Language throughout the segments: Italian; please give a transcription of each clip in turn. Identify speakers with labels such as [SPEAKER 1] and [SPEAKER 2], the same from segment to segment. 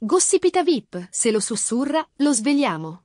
[SPEAKER 1] Gossipita VIP, se lo sussurra, lo svegliamo.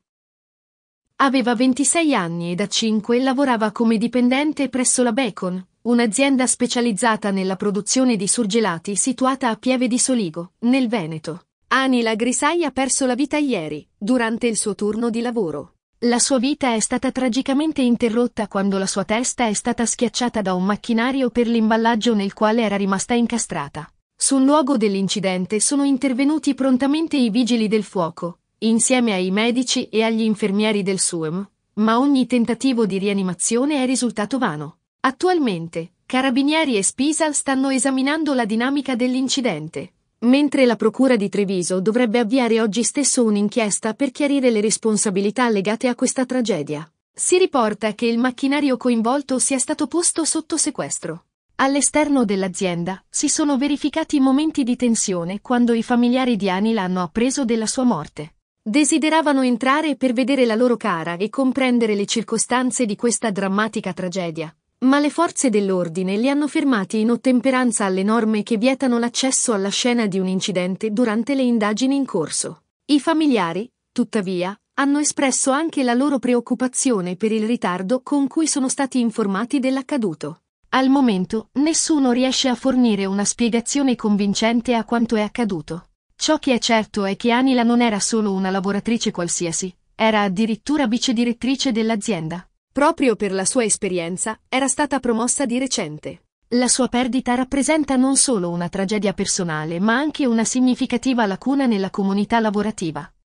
[SPEAKER 1] Aveva 26 anni e da 5 lavorava come dipendente presso la Bacon, un'azienda specializzata nella produzione di surgelati situata a Pieve di Soligo, nel Veneto. Anila Grisai ha perso la vita ieri, durante il suo turno di lavoro. La sua vita è stata tragicamente interrotta quando la sua testa è stata schiacciata da un macchinario per l'imballaggio nel quale era rimasta incastrata. Sul luogo dell'incidente sono intervenuti prontamente i vigili del fuoco, insieme ai medici e agli infermieri del SUEM, ma ogni tentativo di rianimazione è risultato vano. Attualmente, Carabinieri e Spisa stanno esaminando la dinamica dell'incidente, mentre la Procura di Treviso dovrebbe avviare oggi stesso un'inchiesta per chiarire le responsabilità legate a questa tragedia. Si riporta che il macchinario coinvolto sia stato posto sotto sequestro. All'esterno dell'azienda si sono verificati momenti di tensione quando i familiari di Anil hanno appreso della sua morte. Desideravano entrare per vedere la loro cara e comprendere le circostanze di questa drammatica tragedia, ma le forze dell'ordine li hanno fermati in ottemperanza alle norme che vietano l'accesso alla scena di un incidente durante le indagini in corso. I familiari, tuttavia, hanno espresso anche la loro preoccupazione per il ritardo con cui sono stati informati dell'accaduto. Al momento, nessuno riesce a fornire una spiegazione convincente a quanto è accaduto. Ciò che è certo è che Anila non era solo una lavoratrice qualsiasi, era addirittura vice direttrice dell'azienda. Proprio per la sua esperienza, era stata promossa di recente. La sua perdita rappresenta non solo una tragedia personale, ma anche una significativa lacuna nella comunità lavorativa.